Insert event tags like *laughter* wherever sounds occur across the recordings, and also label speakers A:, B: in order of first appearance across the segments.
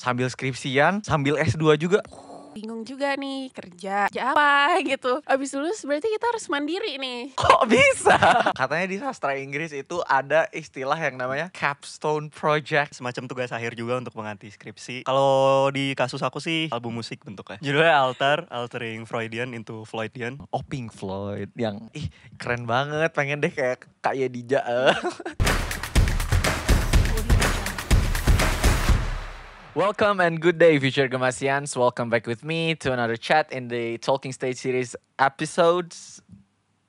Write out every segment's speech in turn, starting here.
A: sambil skripsian, sambil S2 juga
B: bingung juga nih kerja, kerja apa gitu. Abis lulus berarti kita harus mandiri nih. Kok
A: bisa?
C: *laughs* Katanya di sastra Inggris itu ada istilah yang namanya capstone project. Semacam tugas akhir juga untuk menganti skripsi. Kalau di kasus aku sih album musik bentuknya. Judulnya Alter, Altering Freudian into Floydian. Oh Pink Floyd yang ih keren banget pengen deh kayak kayak Dija. Eh.
A: *laughs* Welcome and good day, future Gemasians. Welcome back with me to another chat in the Talking Stage series episodes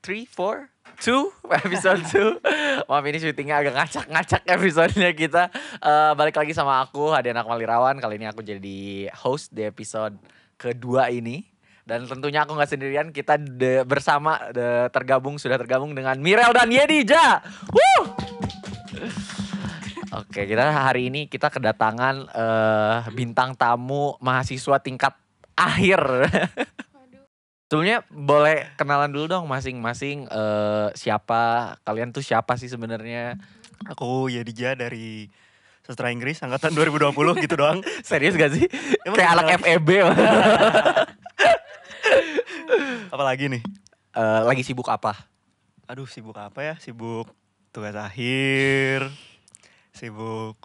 A: three, four, two *laughs* episode two. *laughs* Maaf ini syutingnya agak ngacak-ngacak *laughs* episodenya kita. Uh, balik lagi sama aku, Hadian anak malirawan. Kali ini aku jadi host di episode kedua ini. Dan tentunya aku nggak sendirian, kita de bersama de tergabung, sudah tergabung dengan Mirel dan Yedija. Woo! Oke, kita hari ini kita kedatangan uh, bintang tamu mahasiswa tingkat akhir. *laughs* Sebelumnya boleh kenalan dulu dong masing-masing uh, siapa kalian tuh siapa sih
C: sebenarnya? Aku Yadija dari sastra Inggris angkatan 2020 gitu doang. *laughs* Serius gak sih? Emang Kayak anak FEB. *laughs* Apalagi nih? Uh, lagi sibuk apa? Aduh sibuk apa ya? Sibuk tugas akhir, sibuk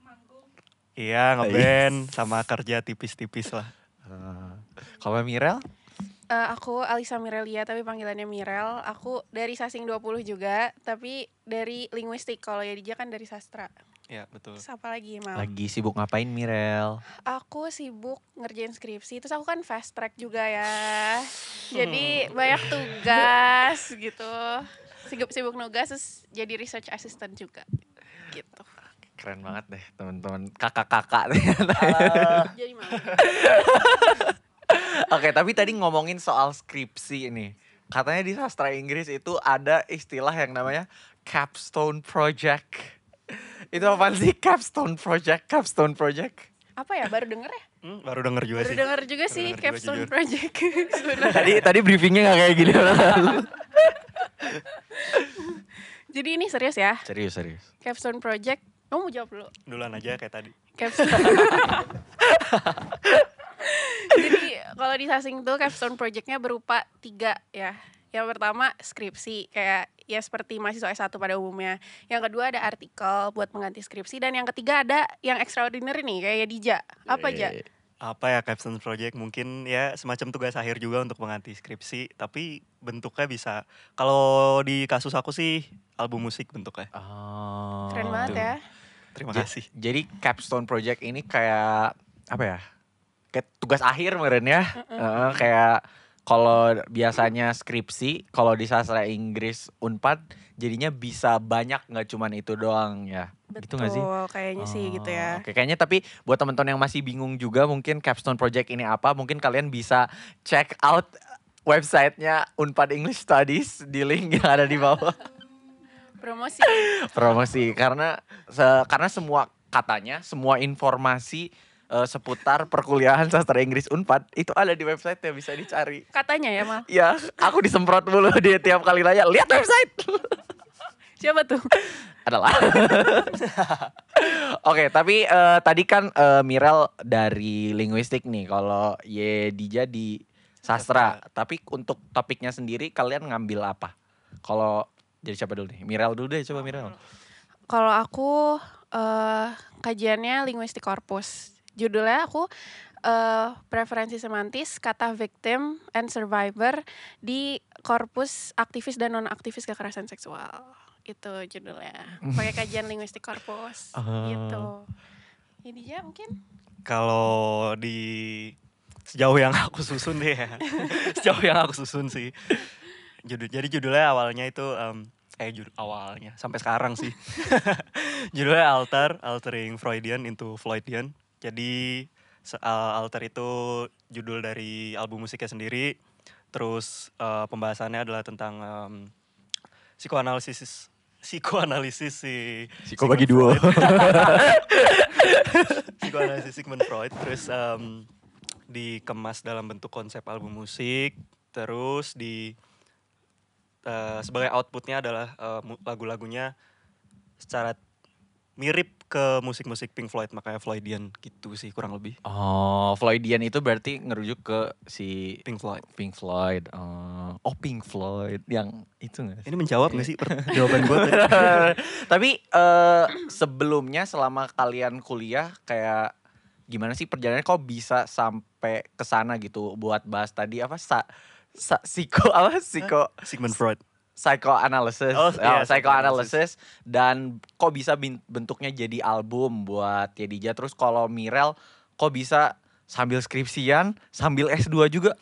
C: manggung iya, iya ngeband sama kerja tipis-tipis lah uh, kalau Mirel
B: uh, aku Alisa Mirelia tapi panggilannya Mirel aku dari Sasing 20 juga tapi dari linguistik kalau ya dia kan dari sastra
C: Ya
A: betul. Terus
B: apa lagi Mam? Lagi
A: sibuk ngapain Mirel?
B: Aku sibuk ngerjain skripsi, terus aku kan fast track juga ya. Hmm. Jadi banyak tugas gitu. Sibuk sibuk nugas jadi research assistant juga
A: gitu keren banget deh teman-teman kakak-kakak deh. *laughs* Oke, tapi tadi ngomongin soal skripsi ini. Katanya di sastra Inggris itu ada istilah yang namanya capstone project. Itu apa sih capstone project? Capstone project?
B: Apa ya? Baru denger ya? Hmm,
C: baru denger juga baru sih. Denger
B: juga baru sih capstone juga project. tadi
C: tadi briefingnya gak kayak gini. *laughs*
B: Jadi ini serius ya? Serius, serius. Capstone Project, kamu mau jawab dulu?
C: Duluan aja kayak tadi.
B: Capstone.
A: *laughs*
B: Jadi kalau di Sasing tuh capstone projectnya berupa tiga ya. Yang pertama skripsi kayak ya seperti mahasiswa S1 pada umumnya. Yang kedua ada artikel buat mengganti skripsi dan yang ketiga ada yang extraordinary nih kayak Dija. Apa aja? Iya,
C: apa ya caption project mungkin ya semacam tugas akhir juga untuk mengganti skripsi tapi bentuknya bisa kalau di kasus aku sih album musik bentuknya oh, keren banget ya terima J kasih jadi capstone project ini kayak
A: apa ya kayak tugas akhir meren ya mm -mm. Uh, kayak kalau biasanya skripsi kalau di sastra Inggris Unpad jadinya bisa banyak nggak cuman itu doang ya gitu Betul, gitu gak sih? kayaknya oh, sih gitu ya. Oh, oke, okay. kayaknya tapi buat teman-teman yang masih bingung juga mungkin capstone project ini apa, mungkin kalian bisa check out websitenya Unpad English Studies di link yang ada di bawah.
B: *laughs* Promosi.
A: Promosi karena se karena semua katanya semua informasi uh, seputar perkuliahan sastra Inggris Unpad itu ada di website yang bisa dicari.
B: Katanya ya, Ma
A: ya aku disemprot dulu *laughs* dia tiap kali nanya, lihat website.
B: *laughs* Siapa tuh?
A: *laughs* Adalah. Oke, okay, tapi uh, tadi kan uh, Mirel dari linguistik nih. Kalau Ye Dija di sastra, tapi untuk topiknya sendiri kalian ngambil apa? Kalau jadi siapa dulu nih? Mirel dulu deh, coba Mirel.
B: Kalau aku uh, kajiannya linguistik korpus judulnya aku uh, preferensi semantis kata victim and survivor di korpus aktivis dan non aktivis kekerasan seksual itu judulnya pakai *laughs* kajian linguistik korpus uh, gitu ini ya mungkin
C: kalau di sejauh yang aku susun deh ya *laughs* sejauh yang aku susun sih judul jadi judulnya awalnya itu um, eh judul awalnya sampai sekarang sih *laughs* judulnya alter altering Freudian into Floydian jadi soal Alter itu judul dari album musiknya sendiri. Terus uh, pembahasannya adalah tentang um, psikoanalisis psikoanalisis si psiko bagi dua *laughs* psikoanalisis Sigmund Freud terus um, dikemas dalam bentuk konsep album musik terus di uh, sebagai outputnya adalah uh, lagu-lagunya secara mirip ke musik-musik Pink Floyd makanya Floydian gitu sih kurang lebih.
A: Oh, Floydian itu berarti ngerujuk ke si Pink Floyd. Pink Floyd. Oh, oh Pink
C: Floyd yang itu gak sih? Ini menjawab gak sih *laughs* jawaban gue?
A: *laughs* Tapi uh, sebelumnya selama kalian kuliah kayak gimana sih perjalanannya kok bisa sampai ke sana gitu buat bahas tadi apa sa, sa Siko apa Siko. Sigmund Freud psychoanalysis, oh, yeah, oh, psychoanalysis dan kok bisa bentuknya jadi album buat Yedija terus kalau Mirel kok bisa sambil skripsian, sambil S2 juga.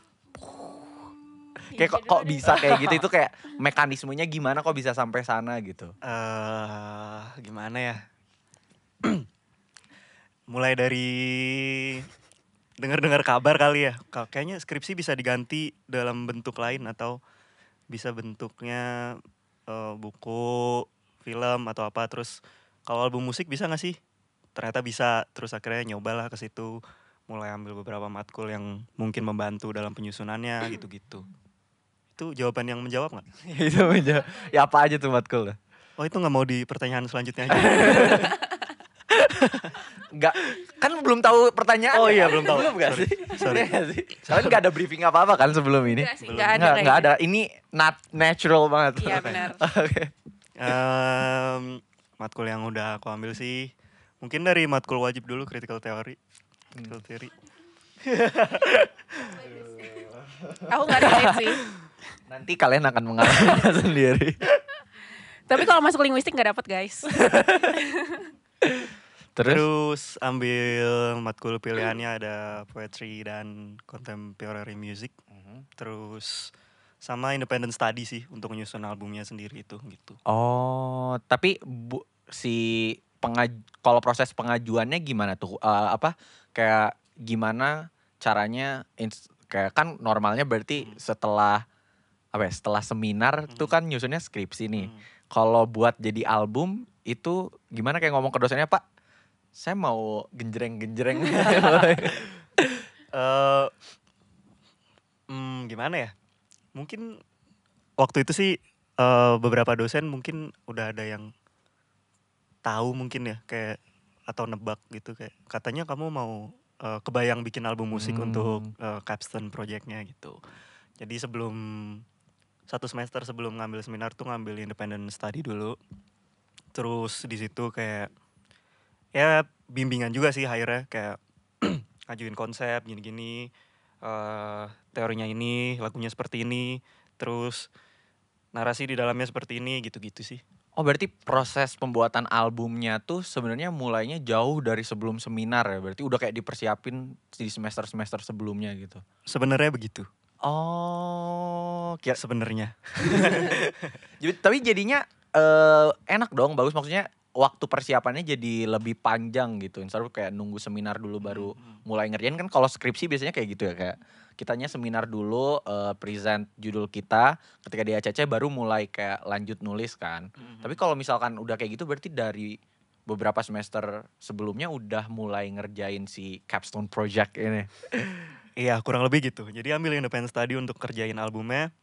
C: Iya, kayak kok, kok bisa kayak gitu itu
A: kayak *laughs* mekanismenya gimana kok bisa sampai sana gitu. Eh
C: uh, gimana ya? *clears throat* Mulai dari dengar-dengar kabar kali ya. Kayaknya skripsi bisa diganti dalam bentuk lain atau bisa bentuknya uh, buku, film atau apa. Terus kalau album musik bisa gak sih? Ternyata bisa. Terus akhirnya nyobalah ke situ, mulai ambil beberapa matkul yang mungkin membantu dalam penyusunannya gitu-gitu. Itu jawaban yang menjawab nggak? *laughs* itu menjawab. Ya apa aja tuh matkul? Oh itu nggak mau di pertanyaan selanjutnya aja. *laughs* Enggak. Kan belum tahu
A: pertanyaan. Oh iya, belum tahu. Belum enggak sih? Sorry. Iya Soalnya enggak ada briefing apa-apa kan sebelum ini? Enggak ada. Enggak ada. Ini
C: not natural banget. Iya, benar. *laughs* Oke. Um, matkul yang udah aku ambil sih mungkin dari matkul wajib dulu critical theory. Critical hmm. theory. *laughs* aku nggak relate sih. Nanti kalian akan mengalaminya *laughs* sendiri.
B: Tapi kalau masuk linguistik nggak dapat guys.
C: Terus? Terus ambil matkul pilihannya ada poetry dan contemporary music. Mhm. Terus sama independent study sih untuk nyusun albumnya sendiri itu gitu.
A: Oh, tapi bu, si pengaj kalau proses pengajuannya gimana tuh? Uh, apa kayak gimana caranya kayak kan normalnya berarti hmm. setelah apa ya, setelah seminar hmm. tuh kan nyusunnya skripsi nih. Hmm. Kalau buat jadi album itu gimana kayak ngomong ke dosennya, "Pak, saya mau genjreng-genjreng.
C: uh, *laughs* hmm, gimana ya? Mungkin waktu itu sih uh, beberapa dosen mungkin udah ada yang tahu mungkin ya kayak atau nebak gitu kayak katanya kamu mau uh, kebayang bikin album musik hmm. untuk uh, capstone projectnya gitu. Jadi sebelum satu semester sebelum ngambil seminar tuh ngambil independent study dulu. Terus di situ kayak ya bimbingan juga sih akhirnya kayak ngajuin *clears throat* konsep gini-gini uh, teorinya ini lagunya seperti ini terus narasi di dalamnya seperti ini gitu-gitu sih
A: Oh berarti proses pembuatan albumnya tuh sebenarnya mulainya jauh dari sebelum seminar ya. Berarti udah kayak dipersiapin di semester-semester sebelumnya gitu.
C: Sebenarnya begitu. Oh,
A: kira sebenarnya. *laughs* tapi jadinya uh, enak dong, bagus maksudnya waktu persiapannya jadi lebih panjang gitu. Instead of kayak nunggu seminar dulu hmm, baru hmm. mulai ngerjain kan kalau skripsi biasanya kayak gitu ya kayak kitanya seminar dulu uh, present judul kita ketika dia ACC baru mulai kayak lanjut nulis kan. Hmm, hmm. Tapi kalau misalkan udah kayak gitu berarti dari beberapa semester sebelumnya udah mulai ngerjain si
C: capstone project ini. Iya, kurang lebih gitu. Jadi ambil independent study untuk kerjain albumnya.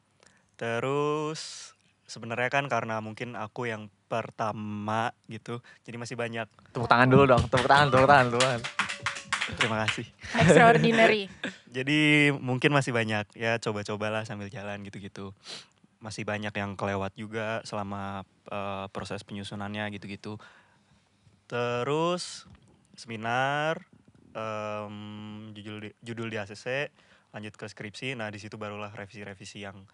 C: Terus sebenarnya kan karena mungkin aku yang pertama gitu jadi masih banyak tepuk tangan dulu dong tepuk tangan tepuk tangan tepuk terima kasih extraordinary *laughs* jadi mungkin masih banyak ya coba-cobalah sambil jalan gitu-gitu masih banyak yang kelewat juga selama uh, proses penyusunannya gitu-gitu terus seminar um, judul di, judul di ACC lanjut ke skripsi nah di situ barulah revisi-revisi yang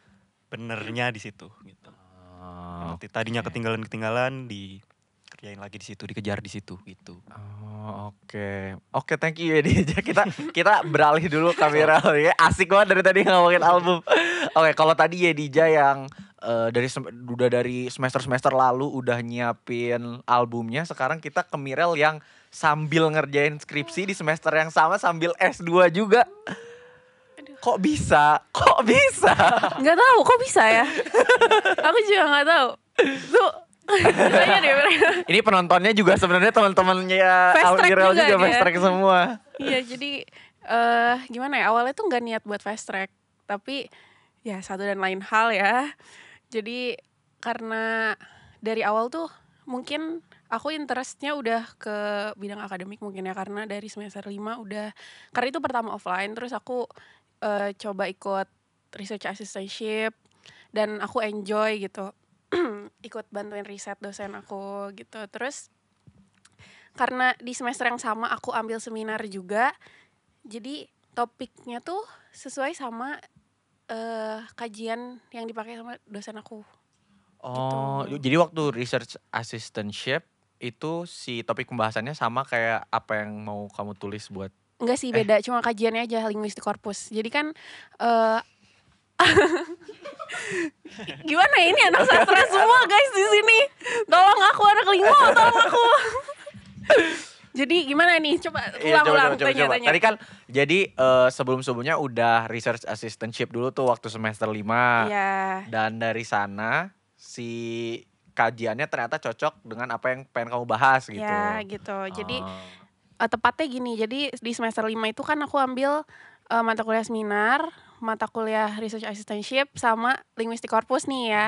C: benernya di situ gitu Oh, tadinya ketinggalan ketinggalan di kerjain lagi di situ dikejar di situ gitu.
A: Oh
C: oke okay. oke okay, thank you ya
A: *laughs* kita kita beralih dulu kamera ya asik banget dari tadi ngomongin album. Oke okay, kalau tadi ya yang uh, dari udah dari semester semester lalu udah nyiapin albumnya sekarang kita ke Mirel yang sambil ngerjain skripsi di semester yang sama sambil S2 juga kok bisa kok bisa *laughs* nggak tahu kok bisa ya aku juga nggak tahu tuh ini penontonnya juga sebenarnya teman-temannya ya, Aurel juga, juga fast ya. track semua
B: iya jadi uh, gimana ya awalnya tuh nggak niat buat fast track tapi ya satu dan lain hal ya jadi karena dari awal tuh mungkin aku interestnya udah ke bidang akademik mungkin ya karena dari semester lima udah karena itu pertama offline terus aku uh, coba ikut research assistantship dan aku enjoy gitu *clears throat* ikut bantuin riset dosen aku gitu terus karena di semester yang sama aku ambil seminar juga jadi topiknya tuh sesuai sama uh, kajian yang dipakai sama dosen aku
A: gitu. oh gitu. jadi waktu research assistantship itu si topik pembahasannya sama kayak apa yang mau kamu tulis buat
B: Enggak sih eh. beda, eh. cuma kajiannya aja linguistik korpus. Jadi kan uh, *laughs* gimana ya ini anak sastra semua guys di sini. Tolong aku anak lingua, tolong aku. *laughs* Jadi gimana nih? Coba iya, ulang-ulang iya,
A: tanya-tanya. Tadi kan jadi uh, sebelum-sebelumnya udah research assistantship dulu tuh waktu semester lima. Iya. Dan dari sana si kajiannya ternyata cocok dengan apa yang pengen kamu bahas gitu. Ya gitu.
B: Jadi oh uh, tepatnya gini jadi di semester lima itu kan aku ambil uh, mata kuliah seminar mata kuliah research assistantship sama linguistik korpus nih ya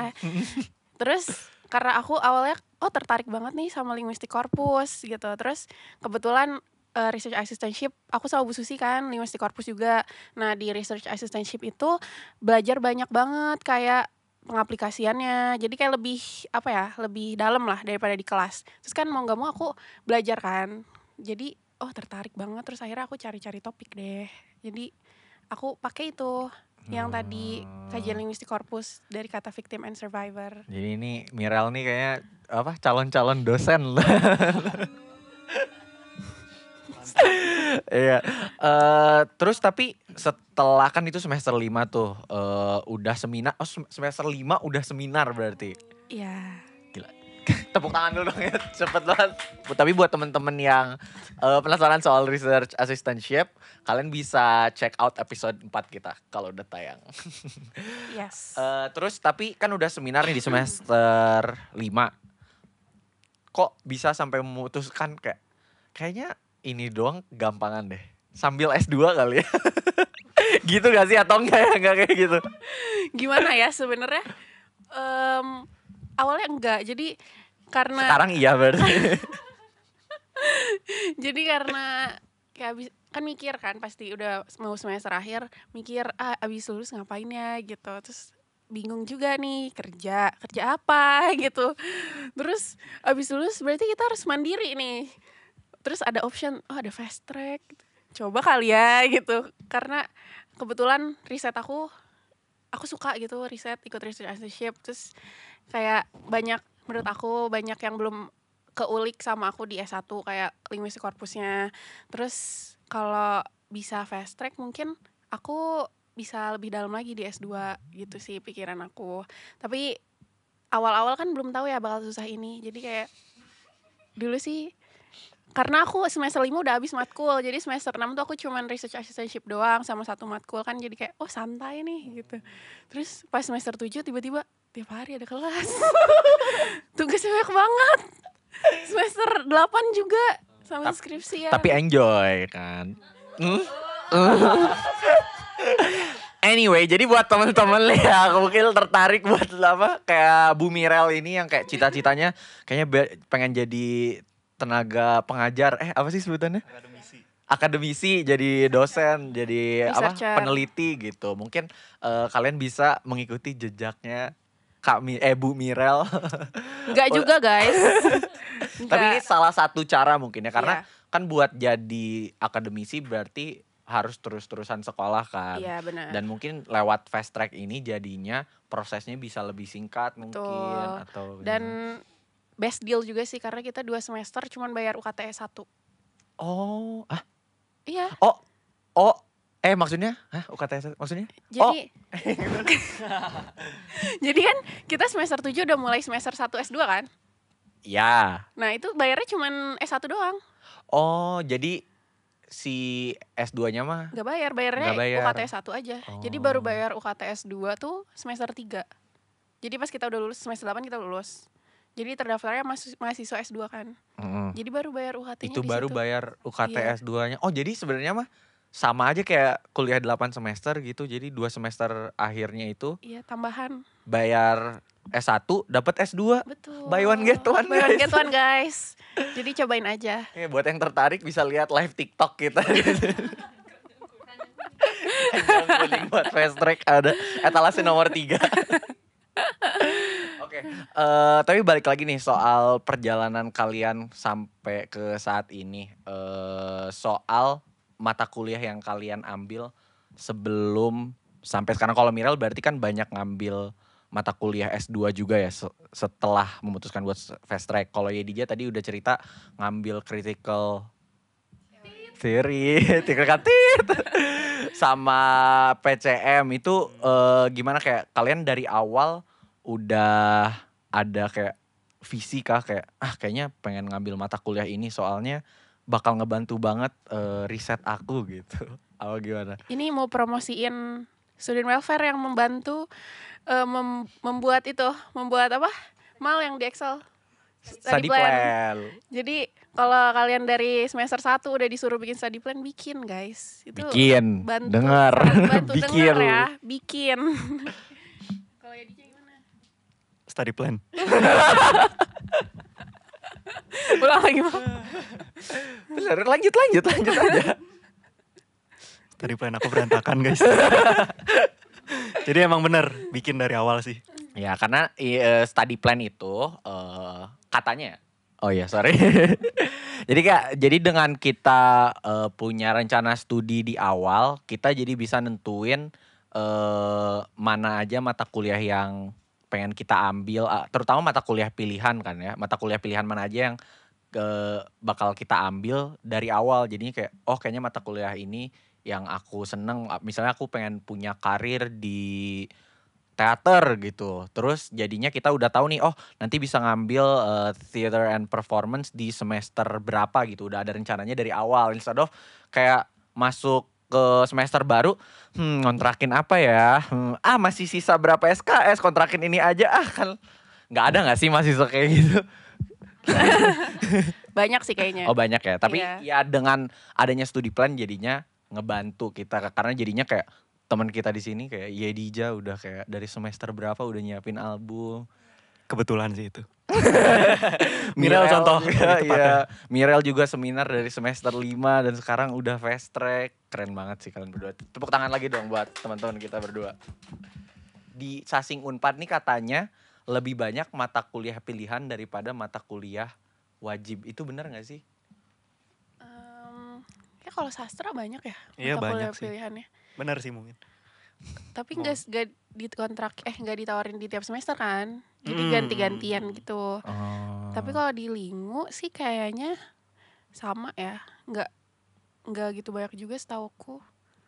B: *laughs* terus karena aku awalnya oh tertarik banget nih sama linguistik korpus gitu terus kebetulan uh, research assistantship aku sama Bu Susi kan linguistik korpus juga nah di research assistantship itu belajar banyak banget kayak pengaplikasiannya jadi kayak lebih apa ya lebih dalam lah daripada di kelas terus kan mau nggak mau aku belajar kan jadi oh tertarik banget terus akhirnya aku cari-cari topik deh jadi aku pakai itu yang hmm. tadi kajian linguistik korpus dari kata victim and survivor.
A: Jadi ini Miral nih kayaknya apa calon-calon dosen lah. *laughs* Iya. uh, terus tapi setelah kan itu semester lima tuh uh, udah seminar oh semester lima udah seminar berarti. Iya. Yeah Tepuk tangan dulu dong ya, cepet banget. Tapi buat temen-temen yang uh, penasaran soal research assistantship, kalian bisa check out episode 4 kita kalau udah tayang. yes. Uh, *laughs* terus tapi kan udah seminar nih di semester 5. Kok bisa sampai memutuskan kayak kayaknya ini doang gampangan deh. Sambil S2 kali ya. *laughs* gitu gak sih atau enggak ya enggak kayak gitu.
B: Gimana ya sebenarnya? Um, awalnya enggak. Jadi karena Sekarang
A: iya berarti.
B: *laughs* jadi karena kayak abis, kan mikir kan pasti udah mau semester akhir mikir ah abis lulus ngapain ya gitu terus bingung juga nih kerja kerja apa *laughs* gitu terus abis lulus berarti kita harus mandiri nih terus ada option oh ada fast track coba kali ya gitu karena kebetulan riset aku aku suka gitu riset ikut research internship terus kayak banyak menurut aku banyak yang belum keulik sama aku di S1 kayak linguistik korpusnya. Terus kalau bisa fast track mungkin aku bisa lebih dalam lagi di S2 gitu sih pikiran aku. Tapi awal-awal kan belum tahu ya bakal susah ini. Jadi kayak dulu sih karena aku semester lima udah habis matkul jadi semester enam tuh aku cuman research assistantship doang sama satu matkul kan jadi kayak oh santai nih gitu terus pas semester tujuh tiba-tiba tiap hari ada kelas *laughs* tugasnya banyak banget semester 8 juga sama Ta skripsi ya tapi
A: enjoy kan hmm? *laughs* anyway jadi buat temen-temen ya, aku mungkin tertarik buat apa kayak Bumi Rel ini yang kayak cita-citanya kayaknya pengen jadi tenaga pengajar eh apa sih sebutannya akademisi akademisi jadi dosen jadi apa peneliti gitu mungkin uh, kalian bisa mengikuti jejaknya Kak Mi, eh Bu Mirel.
B: Enggak *laughs* juga guys. *laughs* Tapi ini salah
A: satu cara mungkin ya karena yeah. kan buat jadi akademisi berarti harus terus-terusan sekolah kan. Iya benar. Dan mungkin lewat fast track ini jadinya prosesnya bisa lebih singkat mungkin atau Dan
B: best deal juga sih karena kita dua semester cuman bayar UKTS satu.
A: Oh, ah. Iya. Oh, oh Eh maksudnya? Hah UKTS maksudnya?
B: Jadi, oh. *laughs* jadi kan kita semester 7 udah mulai semester 1 S2 kan?
A: Ya.
B: Nah itu bayarnya cuman S1 doang.
A: Oh jadi si S2-nya mah?
B: Gak bayar, bayarnya gak bayar. UKT s 1 aja. Oh. Jadi baru oh. bayar UKT s 2 tuh semester 3. Jadi pas kita udah lulus semester 8 kita lulus. Jadi terdaftarnya mahasiswa S2 kan. Mm. -hmm. Jadi baru bayar UKT-nya Itu baru
A: situ. bayar UKT iya. s 2-nya. Oh, jadi sebenarnya mah sama aja kayak kuliah 8 semester gitu. Jadi dua semester akhirnya itu
B: Iya, tambahan.
A: bayar S1 dapat S2. Betul. Buy one get one. Buy one guys. get one,
B: guys. Jadi cobain aja.
A: Oke, iya, buat yang tertarik bisa lihat live TikTok kita. Guling *laughs* buat fast track ada etalase nomor 3. *laughs* Oke, okay. uh, eh, tapi balik lagi nih soal perjalanan kalian sampai ke saat ini. Uh, soal mata kuliah yang kalian ambil sebelum sampai sekarang kalau Miral berarti kan banyak ngambil mata kuliah S2 juga ya setelah memutuskan buat fast track. Kalau Yedija tadi udah cerita ngambil critical theory, *laughs* critical *laughs* sama PCM itu uh, gimana kayak kalian dari awal udah ada kayak visi kah kayak ah kayaknya pengen ngambil mata kuliah ini soalnya bakal ngebantu banget uh, riset aku gitu. *laughs* Apa gimana?
B: Ini mau promosiin student welfare yang membantu uh, mem membuat itu, membuat apa? Mal yang di Excel. Study, plan. plan. Jadi kalau kalian dari semester 1 udah disuruh bikin study plan, bikin guys. Itu bikin. Bantu, dengar. Iya, bantu *laughs* bikin. Denger ya, bikin. *laughs* kalau ya gimana?
C: Study plan ulang lagi mau *laughs* bener lanjut lanjut lanjut aja tadi plan aku berantakan guys *laughs* jadi emang bener
A: bikin dari awal sih ya karena uh, study plan itu uh, katanya oh ya sorry *laughs* jadi kak jadi dengan kita uh, punya rencana studi di awal kita jadi bisa nentuin uh, mana aja mata kuliah yang pengen kita ambil ah, terutama mata kuliah pilihan kan ya mata kuliah pilihan mana aja yang ke eh, bakal kita ambil dari awal jadinya kayak oh kayaknya mata kuliah ini yang aku seneng ah, misalnya aku pengen punya karir di teater gitu. Terus jadinya kita udah tahu nih, oh nanti bisa ngambil uh, theater and performance di semester berapa gitu. Udah ada rencananya dari awal. Instead of kayak masuk ke semester baru, hmm, kontrakin apa ya? Hmm, ah masih sisa berapa SKS, kontrakin ini aja ah kan nggak ada nggak sih masih kayak gitu?
B: *laughs* banyak sih kayaknya. Oh
A: banyak ya, tapi iya. ya dengan adanya studi plan jadinya ngebantu kita karena jadinya kayak teman kita di sini kayak Yedija udah kayak dari semester berapa udah nyiapin album kebetulan sih itu. *laughs* Mirel contoh. iya ya, Mirel juga seminar dari semester 5 dan sekarang udah fast track. Keren banget sih kalian berdua. Tepuk tangan lagi dong buat teman-teman kita berdua. Di Sasing Unpad nih katanya lebih banyak mata kuliah pilihan daripada mata kuliah
C: wajib. Itu benar gak sih?
B: Um, ya kalau sastra banyak
C: ya. Iya banyak kuliah sih. pilihannya. Benar sih mungkin
B: tapi nggak oh. Gak di kontrak eh nggak ditawarin di tiap semester kan jadi hmm. ganti-gantian gitu oh. tapi kalau di lingu sih kayaknya sama ya nggak nggak gitu banyak juga setauku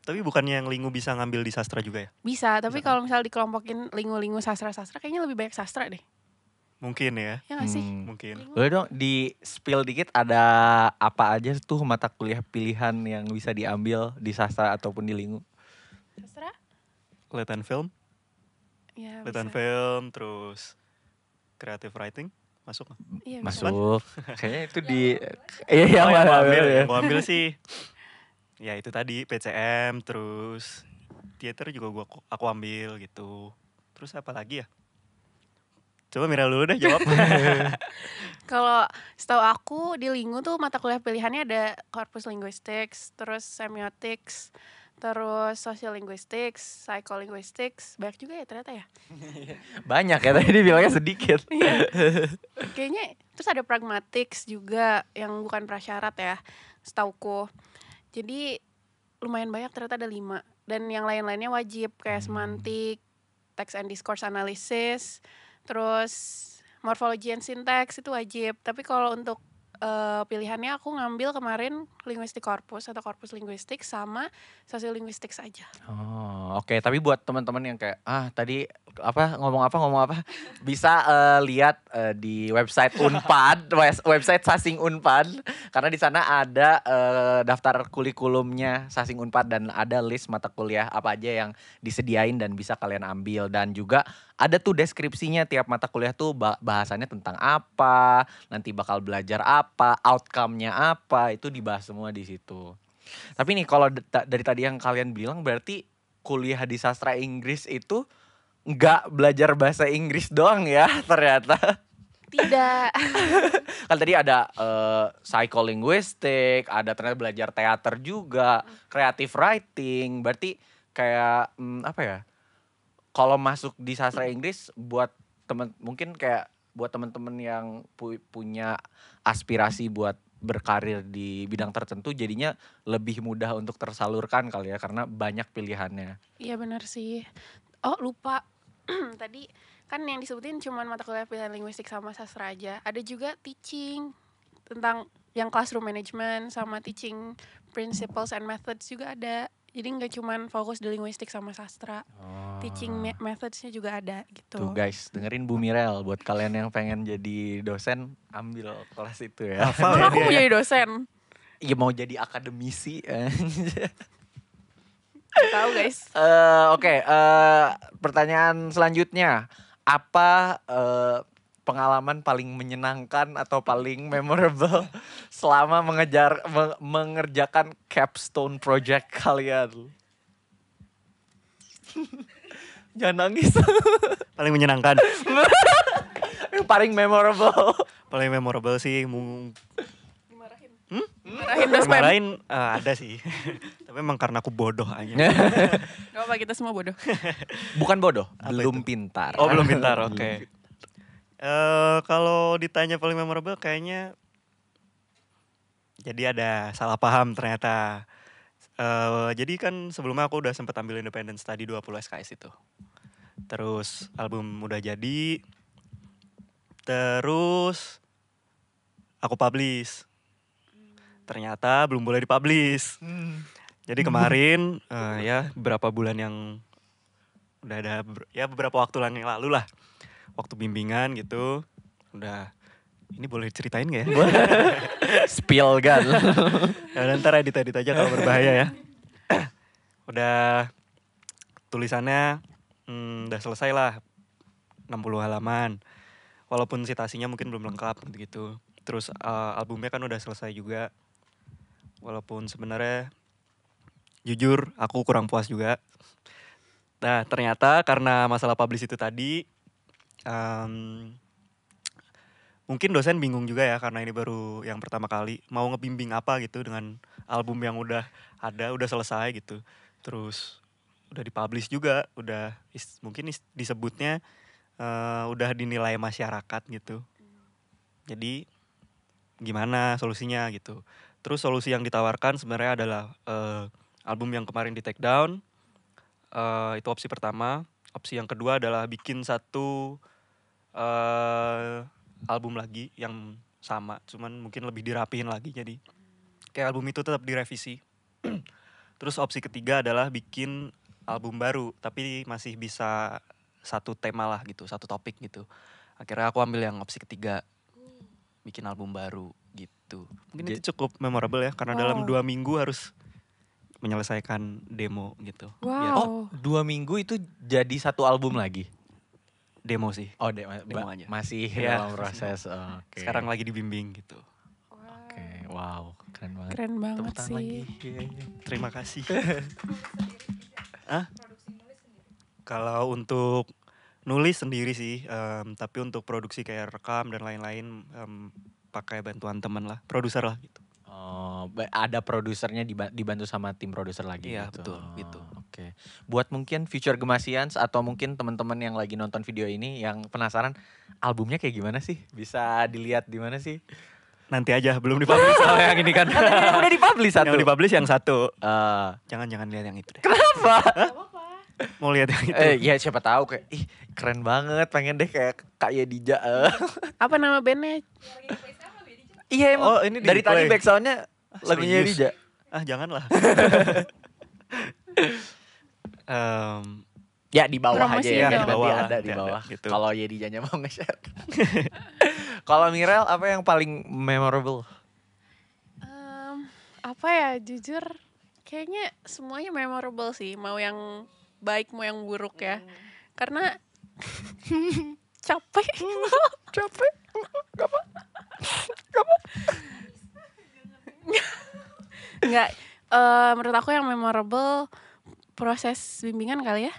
C: tapi bukannya yang lingu bisa ngambil di sastra juga ya
B: bisa tapi kan? kalau misal dikelompokin lingu-lingu sastra-sastra kayaknya lebih banyak sastra deh
C: mungkin ya ya gak sih hmm, mungkin boleh dong
A: di spill dikit ada apa aja tuh mata kuliah pilihan yang bisa diambil
C: di sastra ataupun di lingu sastra Latihan film? Ya, Latihan film, terus creative writing? Masuk nggak? Yeah, Masuk. Kayaknya itu *laughs* di... Ya, *laughs* iya, iya. mau oh, ya, ambil, ya. mau ambil sih. ya itu tadi, PCM, terus teater juga gua aku ambil gitu. Terus apa lagi ya? Coba Mira dulu deh jawab. *laughs*
B: Kalau setahu aku di Linggu tuh mata kuliah pilihannya ada corpus linguistics, terus semiotics, terus social linguistics, psycholinguistics, banyak juga ya ternyata ya.
A: *laughs*
C: banyak ya tadi bilangnya sedikit. Iya. *laughs*
B: Kayaknya terus ada pragmatics juga yang bukan prasyarat ya, setauku. Jadi lumayan banyak ternyata ada lima dan yang lain-lainnya wajib kayak semantik, text and discourse analysis, terus morphology and syntax itu wajib. Tapi kalau untuk uh, pilihannya aku ngambil kemarin linguistik korpus atau korpus linguistik sama sosiolinguistik saja.
A: Oh, oke. Okay. Tapi buat teman-teman yang kayak ah tadi apa ngomong apa ngomong apa bisa uh, lihat uh, di website Unpad *laughs* website Sasing Unpad karena di sana ada uh, daftar kurikulumnya Sasing Unpad dan ada list mata kuliah apa aja yang disediain dan bisa kalian ambil dan juga ada tuh deskripsinya tiap mata kuliah tuh bahasannya tentang apa nanti bakal belajar apa outcome-nya apa itu dibahas semua di situ tapi nih kalau dari tadi yang kalian bilang berarti kuliah di sastra Inggris itu nggak belajar bahasa Inggris doang ya *laughs* ternyata. Tidak. *laughs* kan tadi ada uh, eh, psycholinguistik, ada ternyata belajar teater juga, creative writing. Berarti kayak hmm, apa ya? Kalau masuk di sastra Inggris buat temen mungkin kayak buat temen-temen yang pu punya aspirasi buat berkarir di bidang tertentu jadinya lebih mudah untuk tersalurkan kali ya karena banyak pilihannya.
B: Iya benar sih. Oh lupa *clears throat* tadi kan yang disebutin cuma mata kuliah pilihan linguistik sama sastra aja. Ada juga teaching tentang yang classroom management sama teaching principles and methods juga ada. Jadi nggak cuma fokus di linguistik sama sastra. Oh. Teaching methodsnya juga ada gitu. Tuh
A: guys, dengerin Bu Mirel buat kalian yang pengen jadi dosen, ambil kelas itu ya. Aku mau *laughs* jadi dosen. Iya mau jadi akademisi. *laughs* Tahu guys. Uh, *laughs* Oke, okay, uh, eh, pertanyaan selanjutnya apa uh, pengalaman paling menyenangkan atau paling memorable *laughs* selama mengejar me mengerjakan capstone project
C: kalian? *laughs* Jangan nangis. paling menyenangkan. paling memorable. Paling memorable sih Hmm? Marahin dospen. uh, eh, ada sih. *laughs* Tapi emang karena aku bodoh aja. *laughs* Gak apa kita semua bodoh. *laughs* Bukan bodoh, apa belum itu? pintar. Oh, belum pintar. Oke. Okay. Uh, eh, kalau ditanya paling memorable kayaknya jadi ada salah paham ternyata. Uh, jadi kan sebelumnya aku udah sempat ambil Independence tadi 20 SKS itu. Terus album udah jadi. Terus aku publish ternyata belum boleh dipublish. Hmm. Jadi kemarin uh, *laughs* ya beberapa bulan yang udah ada ya beberapa waktu yang lalu lah waktu bimbingan gitu udah ini boleh ceritain gak ya? *laughs* Spill gun. *laughs* ya, ntar edit-edit aja kalau berbahaya ya. udah tulisannya hmm, udah selesai lah 60 halaman. Walaupun citasinya mungkin belum lengkap gitu. Terus uh, albumnya kan udah selesai juga walaupun sebenarnya jujur aku kurang puas juga. Nah ternyata karena masalah publish itu tadi, um, mungkin dosen bingung juga ya karena ini baru yang pertama kali mau ngebimbing apa gitu dengan album yang udah ada, udah selesai gitu. Terus udah dipublish juga, udah is, mungkin is, disebutnya uh, udah dinilai masyarakat gitu. Jadi gimana solusinya gitu. Terus solusi yang ditawarkan sebenarnya adalah uh, album yang kemarin di take down. Uh, itu opsi pertama. Opsi yang kedua adalah bikin satu uh, album lagi yang sama, cuman mungkin lebih dirapihin lagi. Jadi kayak album itu tetap direvisi. *clears throat* Terus opsi ketiga adalah bikin album baru, tapi masih bisa satu tema lah gitu, satu topik gitu. Akhirnya aku ambil yang opsi ketiga, bikin album baru gitu mungkin J itu cukup memorable ya karena wow. dalam dua minggu harus menyelesaikan demo gitu iya. wow. oh dua minggu itu jadi satu album lagi demo sih oh demo, demo aja masih ya, dalam proses Oh, *laughs* okay. sekarang lagi dibimbing gitu wow. oke okay. wow keren banget keren banget Tepuk sih lagi. terima kasih *laughs* Hah? kalau untuk nulis sendiri sih um, tapi untuk produksi kayak rekam dan lain-lain um, pakai bantuan teman lah, produser lah gitu. Oh, ada produsernya dibantu sama tim produser
A: lagi ya gitu. betul, oh, gitu. Oke. Okay. Buat mungkin future Gemasians atau mungkin teman-teman yang lagi nonton video ini yang penasaran albumnya kayak gimana sih? Bisa dilihat di mana sih?
C: Nanti aja belum dipublish soal *laughs* oh ya, kan. yang ini kan. udah dipublish satu. Yang dipublish yang satu. Uh, eh. Jangan-jangan lihat yang itu deh. Kenapa? mau lihat yang itu. Eh, ya siapa tahu kayak ih
A: keren banget pengen deh kayak kayak Dija. *laughs*
B: Apa nama bandnya?
A: iya emang. Oh, ini dari tadi backsoundnya soundnya ah, lagunya Dija.
C: Ah janganlah. um, *laughs* ya di bawah Promosi aja ya, ya, di bawah, ada di ya, ya, bawah.
A: Gitu. Kalau ya Dijanya mau nge-share. *laughs* Kalau Mirel apa yang paling memorable?
B: Um, apa ya jujur kayaknya semuanya memorable sih mau yang baik mau yang buruk ya hmm. karena *laughs* capek *laughs* capek gak apa apa *laughs* nggak eh, menurut aku yang memorable proses bimbingan kali ya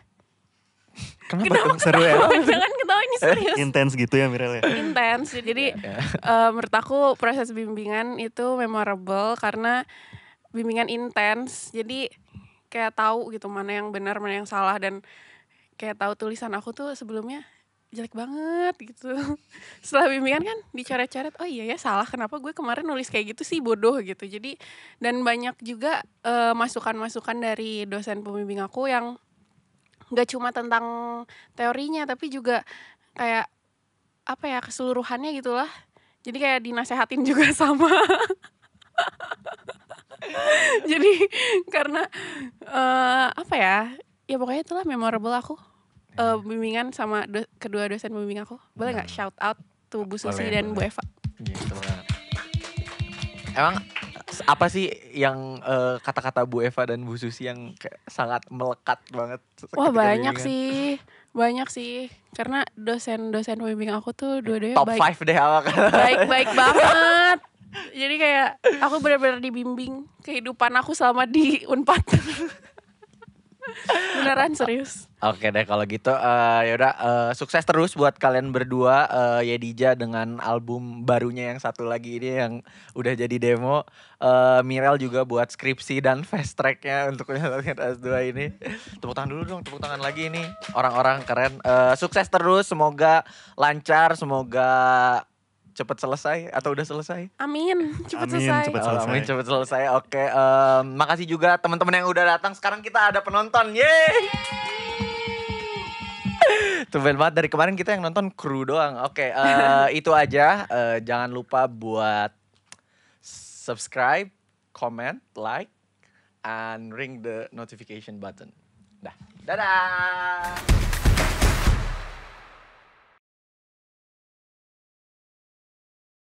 C: Kenapa, kenapa seru ya? Jangan
B: ketawa ini eh, serius. Eh,
C: intens gitu ya Mirel ya?
B: Intens. Jadi uh, menurut aku proses bimbingan itu memorable karena bimbingan intens. Jadi kayak tahu gitu mana yang benar mana yang salah dan kayak tahu tulisan aku tuh sebelumnya jelek banget gitu *laughs* setelah bimbingan kan dicoret-coret oh iya ya salah kenapa gue kemarin nulis kayak gitu sih bodoh gitu jadi dan banyak juga masukan eh, masukan-masukan dari dosen pembimbing aku yang nggak cuma tentang teorinya tapi juga kayak apa ya keseluruhannya gitulah jadi kayak dinasehatin juga *laughs* sama *laughs* jadi karena uh, apa ya ya pokoknya itulah memorable aku uh, bimbingan sama do kedua dosen bimbing aku boleh nggak nah. shout out to Bu Susi boleh, dan boleh. Bu Eva
C: gitu
A: emang apa sih yang kata eh, kata-kata Bu Eva dan Bu Susi yang sangat melekat banget wah banyak
B: sih banyak sih karena dosen-dosen bimbing aku tuh dua-duanya top baik, five
A: deh awak. baik
B: baik banget jadi kayak aku benar-benar dibimbing kehidupan aku selama di Unpad. *laughs* Beneran serius.
A: Oke deh kalau gitu uh, ya udah uh, sukses terus buat kalian berdua uh, eh, Yedija dengan album barunya yang satu lagi ini yang udah jadi demo. Uh, Mirel juga buat skripsi dan fast tracknya untuk kalian S2 ini. Tepuk tangan dulu dong, tepuk tangan lagi ini. Orang-orang keren. Uh, sukses terus, semoga lancar, semoga cepat selesai atau udah selesai?
B: Amin, cepat selesai. Cepet selesai. Oh, amin, cepat
A: selesai. Oke, um, makasih juga teman-teman yang udah datang. Sekarang kita ada penonton. Yeay! Tuh banget dari kemarin kita yang nonton kru doang. Oke, uh, *laughs* itu aja. Uh, jangan lupa buat subscribe, comment, like, and ring the notification button. Dah.
C: Dadah.